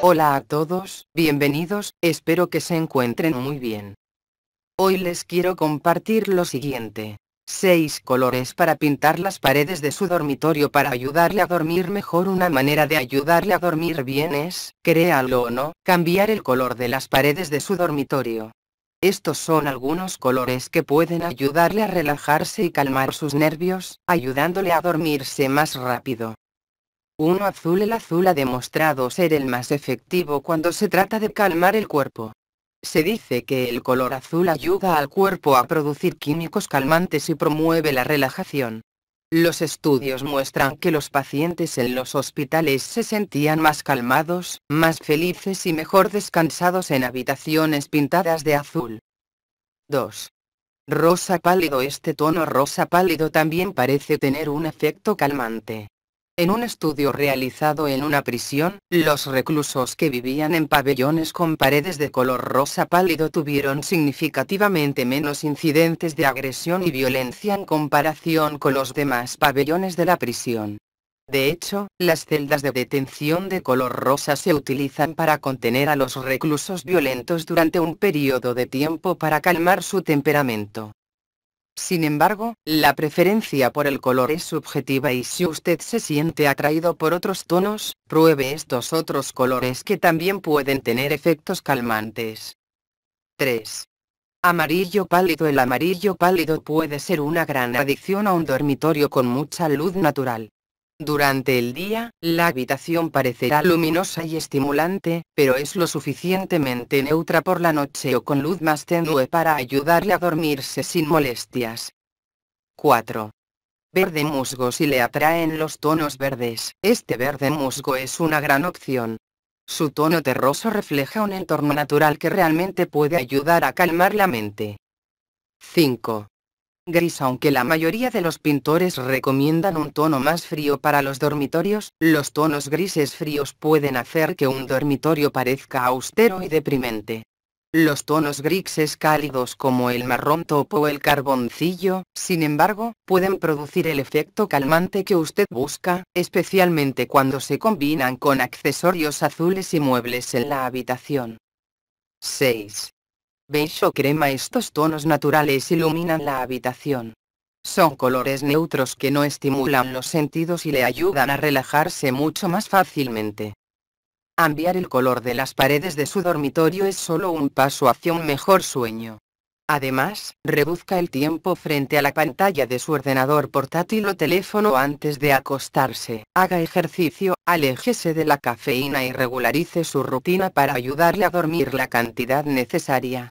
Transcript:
Hola a todos, bienvenidos, espero que se encuentren muy bien. Hoy les quiero compartir lo siguiente. 6 colores para pintar las paredes de su dormitorio para ayudarle a dormir mejor Una manera de ayudarle a dormir bien es, créalo o no, cambiar el color de las paredes de su dormitorio. Estos son algunos colores que pueden ayudarle a relajarse y calmar sus nervios, ayudándole a dormirse más rápido. 1 azul El azul ha demostrado ser el más efectivo cuando se trata de calmar el cuerpo. Se dice que el color azul ayuda al cuerpo a producir químicos calmantes y promueve la relajación. Los estudios muestran que los pacientes en los hospitales se sentían más calmados, más felices y mejor descansados en habitaciones pintadas de azul. 2. Rosa pálido Este tono rosa pálido también parece tener un efecto calmante. En un estudio realizado en una prisión, los reclusos que vivían en pabellones con paredes de color rosa pálido tuvieron significativamente menos incidentes de agresión y violencia en comparación con los demás pabellones de la prisión. De hecho, las celdas de detención de color rosa se utilizan para contener a los reclusos violentos durante un periodo de tiempo para calmar su temperamento. Sin embargo, la preferencia por el color es subjetiva y si usted se siente atraído por otros tonos, pruebe estos otros colores que también pueden tener efectos calmantes. 3. Amarillo pálido El amarillo pálido puede ser una gran adicción a un dormitorio con mucha luz natural. Durante el día, la habitación parecerá luminosa y estimulante, pero es lo suficientemente neutra por la noche o con luz más tenue para ayudarle a dormirse sin molestias. 4. Verde musgo si le atraen los tonos verdes. Este verde musgo es una gran opción. Su tono terroso refleja un entorno natural que realmente puede ayudar a calmar la mente. 5 gris aunque la mayoría de los pintores recomiendan un tono más frío para los dormitorios, los tonos grises fríos pueden hacer que un dormitorio parezca austero y deprimente. Los tonos grises cálidos como el marrón topo o el carboncillo, sin embargo, pueden producir el efecto calmante que usted busca, especialmente cuando se combinan con accesorios azules y muebles en la habitación. 6 beige crema estos tonos naturales iluminan la habitación. Son colores neutros que no estimulan los sentidos y le ayudan a relajarse mucho más fácilmente. Cambiar el color de las paredes de su dormitorio es solo un paso hacia un mejor sueño. Además, reduzca el tiempo frente a la pantalla de su ordenador portátil o teléfono antes de acostarse. Haga ejercicio, aléjese de la cafeína y regularice su rutina para ayudarle a dormir la cantidad necesaria.